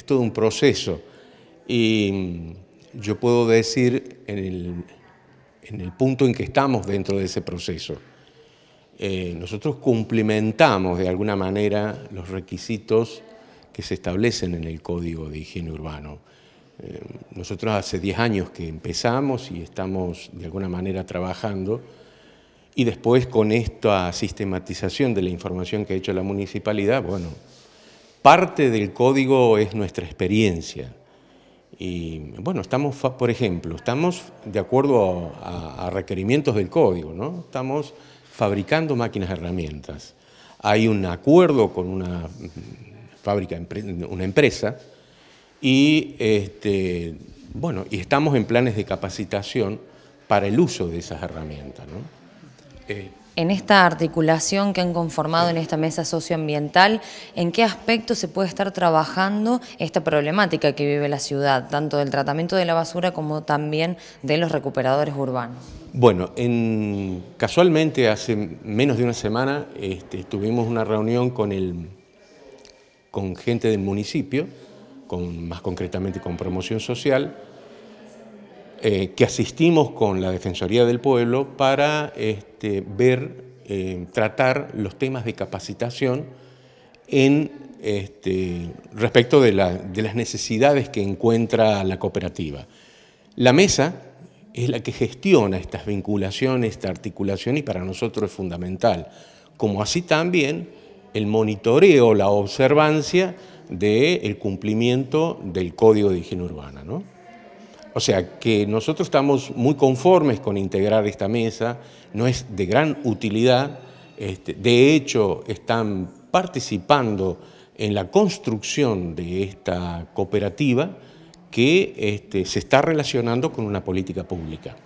es todo un proceso. Y yo puedo decir en el, punto en que estamos dentro de ese proceso. Eh, nosotros cumplimentamos de alguna manera los requisitos que se establecen en el Código de Higiene Urbano. Eh, nosotros hace 10 años que empezamos y estamos de alguna manera trabajando y después con esta sistematización de la información que ha hecho la municipalidad, bueno, Parte del código es nuestra experiencia. Y bueno, estamos, por ejemplo, estamos de acuerdo a, requerimientos del código, ¿no? Estamos fabricando máquinas herramientas. Hay un acuerdo con una fábrica, una empresa, y este, bueno, y estamos en planes de capacitación para el uso de esas herramientas. ¿no? Eh, en esta articulación que han conformado en esta mesa socioambiental, ¿en qué aspecto se puede estar trabajando esta problemática que vive la ciudad, tanto del tratamiento de la basura como también de los recuperadores urbanos? Bueno, en, casualmente hace menos de una semana este, tuvimos una reunión con, con gente del municipio, con, más concretamente con Promoción Social, eh, que asistimos con la Defensoría del Pueblo para este, ver, eh, tratar los temas de capacitación en, este, respecto de, las necesidades que encuentra la cooperativa. La mesa es la que gestiona estas vinculaciones, esta articulación y para nosotros es fundamental, como así también el monitoreo, la observancia del cumplimiento del Código de Higiene Urbana. O sea que nosotros estamos muy conformes con integrar esta mesa, no es de gran utilidad, este, de hecho están participando en la construcción de esta cooperativa que este, se está relacionando con una política pública.